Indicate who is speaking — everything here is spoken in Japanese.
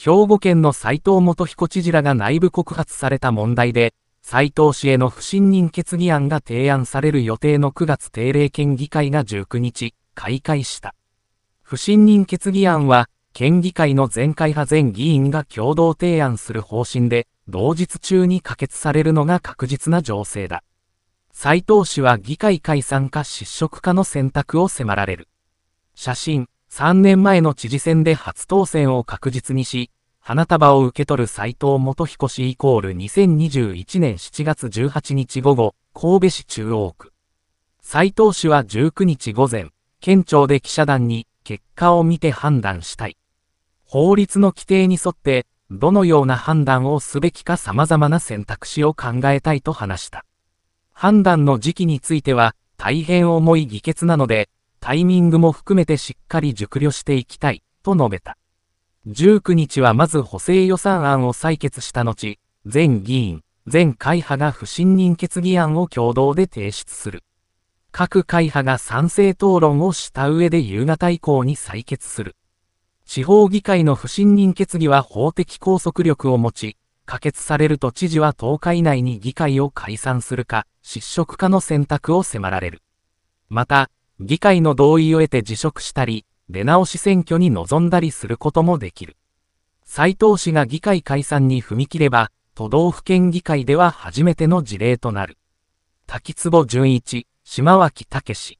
Speaker 1: 兵庫県の斉藤元彦知事らが内部告発された問題で、斉藤氏への不信任決議案が提案される予定の9月定例県議会が19日、開会した。不信任決議案は、県議会の全会派全議員が共同提案する方針で、同日中に可決されるのが確実な情勢だ。斉藤氏は議会解散か失職かの選択を迫られる。写真3年前の知事選で初当選を確実にし、花束を受け取る斎藤元彦氏イコール2021年7月18日午後、神戸市中央区。斎藤氏は19日午前、県庁で記者団に結果を見て判断したい。法律の規定に沿って、どのような判断をすべきか様々な選択肢を考えたいと話した。判断の時期については、大変重い議決なので、タイミングも含めてしっかり熟慮していきたい、と述べた。19日はまず補正予算案を採決した後、全議員、全会派が不信任決議案を共同で提出する。各会派が賛成討論をした上で夕方以降に採決する。地方議会の不信任決議は法的拘束力を持ち、可決されると知事は10日以内に議会を解散するか、失職かの選択を迫られる。また、議会の同意を得て辞職したり、出直し選挙に臨んだりすることもできる。斉藤氏が議会解散に踏み切れば、都道府県議会では初めての事例となる。滝壺淳一、島脇武史。